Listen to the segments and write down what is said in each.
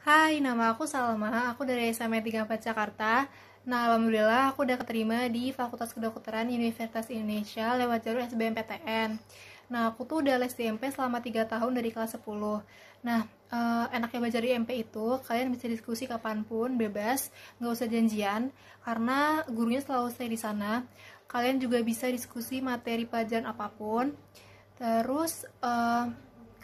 Hai, nama aku Salma, aku dari SMA 34 Jakarta. Nah, alhamdulillah aku udah keterima di Fakultas Kedokteran Universitas Indonesia lewat jalur SBMPTN. Nah, aku tuh udah les di MP selama 3 tahun dari kelas 10. Nah, eh, enaknya belajar di MP itu, kalian bisa diskusi kapanpun, bebas, nggak usah janjian, karena gurunya selalu stay di sana. Kalian juga bisa diskusi materi pelajaran apapun. Terus, eh,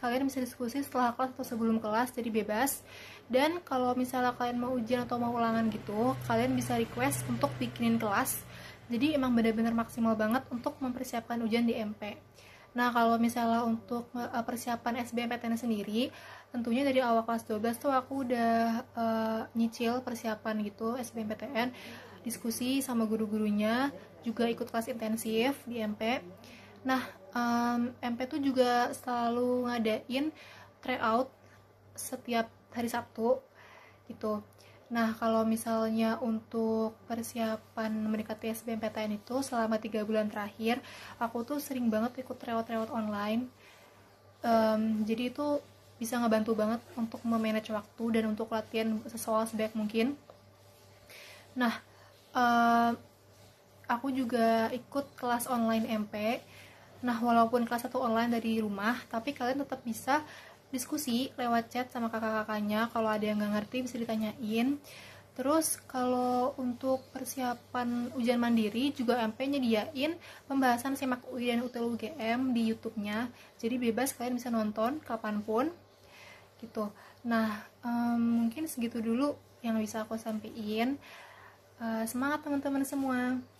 kalian bisa diskusi setelah kelas atau sebelum kelas jadi bebas dan kalau misalnya kalian mau ujian atau mau ulangan gitu kalian bisa request untuk bikinin kelas jadi emang benar-benar maksimal banget untuk mempersiapkan ujian di MP Nah, kalau misalnya untuk eh, persiapan SBMPTN sendiri, tentunya dari awal kelas 12 tuh aku udah uh, nyicil persiapan gitu SBMPTN, diskusi sama guru-gurunya, juga ikut kelas intensif di MP. Nah, um, MP tuh juga selalu ngadain tryout setiap hari Sabtu gitu. Nah, kalau misalnya untuk persiapan mendekati SBMPTN itu selama tiga bulan terakhir, aku tuh sering banget ikut tryout-tryout online. Um, jadi itu bisa ngebantu banget untuk memanage waktu dan untuk latihan sesuai sebaik mungkin. Nah, um, aku juga ikut kelas online MP Nah, walaupun kelas satu online dari rumah, tapi kalian tetap bisa diskusi lewat chat sama kakak-kakaknya. Kalau ada yang nggak ngerti bisa ditanyain. Terus kalau untuk persiapan ujian mandiri juga MP nyediain pembahasan SEMAK UI dan UTL UGM di YouTube-nya. Jadi bebas kalian bisa nonton kapanpun gitu. Nah, um, mungkin segitu dulu yang bisa aku sampaikan. Uh, eh, semangat teman-teman semua.